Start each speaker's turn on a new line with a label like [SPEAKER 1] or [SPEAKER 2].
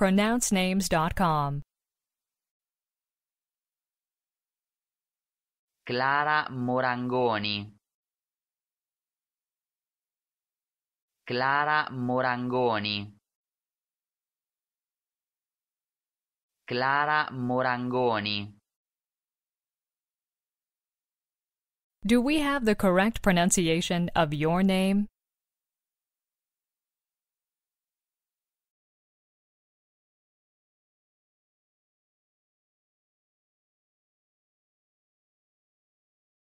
[SPEAKER 1] pronouncenames.com.
[SPEAKER 2] Clara Morangoni. Clara Morangoni. Clara Morangoni.
[SPEAKER 1] Do we have the correct pronunciation of your name?